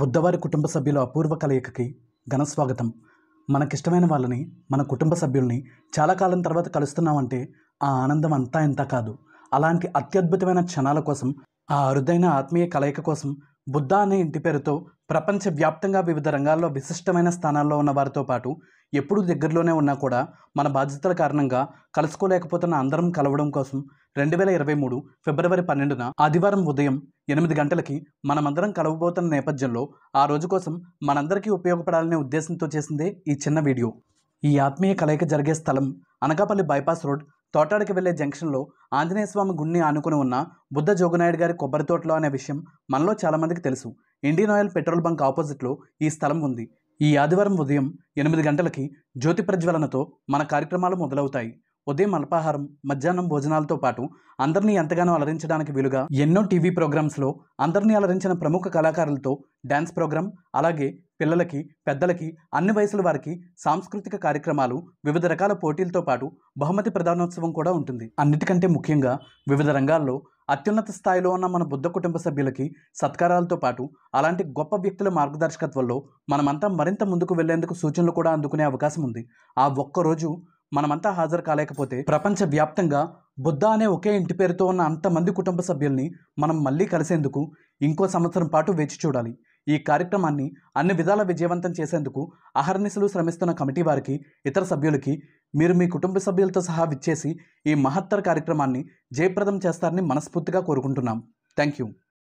బుద్ధవారి కుటుంబ సభ్యుల అపూర్వ కలయికకి ఘనస్వాగతం మనకిష్టమైన వాళ్ళని మన కుటుంబ సభ్యుల్ని చాలా కాలం తర్వాత కలుస్తున్నామంటే ఆ ఆనందం అంతా ఎంత కాదు అలాంటి అత్యద్భుతమైన క్షణాల కోసం ఆ అరుదైన ఆత్మీయ కలయిక కోసం బుద్ధ అనే ఇంటి పేరుతో ప్రపంచవ్యాప్తంగా వివిధ రంగాల్లో విశిష్టమైన స్థానాల్లో ఉన్న వారితో పాటు ఎప్పుడూ దగ్గరలోనే ఉన్నా కూడా మన బాధ్యతల కారణంగా కలుసుకోలేకపోతున్న అందరం కలవడం కోసం రెండు వేల ఇరవై మూడు ఫిబ్రవరి పన్నెండున ఆదివారం ఉదయం ఎనిమిది గంటలకి మనమందరం కలవబోతున్న నేపథ్యంలో ఆ రోజు కోసం మనందరికీ ఉపయోగపడాలనే ఉద్దేశంతో చేసిందే ఈ చిన్న వీడియో ఈ ఆత్మీయ కలయిక జరిగే స్థలం అనకాపల్లి బైపాస్ రోడ్ తోటాడికి వెళ్లే జంక్షన్లో ఆంజనేయ స్వామి గుడిని ఆనుకుని ఉన్న బుద్ధ జోగునాయుడు గారి కొబ్బరి తోటలో అనే విషయం మనలో చాలామందికి తెలుసు ఇండియన్ ఆయిల్ పెట్రోల్ బంక్ ఆపోజిట్లో ఈ స్థలం ఉంది ఈ ఆదివారం ఉదయం ఎనిమిది గంటలకి జ్యోతి ప్రజ్వలనతో మన కార్యక్రమాలు మొదలవుతాయి ఉదయం అల్పాహారం మధ్యాహ్నం భోజనాలతో పాటు అందరినీ ఎంతగానో అలరించడానికి వీలుగా ఎన్నో టీవీ ప్రోగ్రామ్స్లో అందరినీ అలరించిన ప్రముఖ కళాకారులతో డ్యాన్స్ ప్రోగ్రాం అలాగే పిల్లలకి పెద్దలకి అన్ని వయసుల వారికి సాంస్కృతిక కార్యక్రమాలు వివిధ రకాల పోటీలతో పాటు బహుమతి ప్రధానోత్సవం కూడా ఉంటుంది అన్నిటికంటే ముఖ్యంగా వివిధ రంగాల్లో అత్యున్నత స్థాయిలో ఉన్న మన బుద్ధ కుటుంబ సభ్యులకి సత్కారాలతో పాటు అలాంటి గొప్ప వ్యక్తుల మార్గదర్శకత్వంలో మనమంతా మరింత ముందుకు వెళ్లేందుకు సూచనలు కూడా అందుకునే అవకాశం ఉంది ఆ ఒక్కరోజు మనమంతా హాజరు కాలేకపోతే ప్రపంచ వ్యాప్తంగా బుద్ధ అనే ఒకే ఇంటి పేరుతో ఉన్న అంతమంది కుటుంబ సభ్యుల్ని మనం మళ్ళీ కలిసేందుకు ఇంకో సంవత్సరం పాటు వేచి చూడాలి ఈ కార్యక్రమాన్ని అన్ని విధాల విజయవంతం చేసేందుకు అహర్నిశలు శ్రమిస్తున్న కమిటీ వారికి ఇతర సభ్యులకి మీరు మీ కుటుంబ సభ్యులతో సహా విచ్చేసి ఈ మహత్తర కార్యక్రమాన్ని జయప్రదం చేస్తారని మనస్ఫూర్తిగా కోరుకుంటున్నాం థ్యాంక్ యూ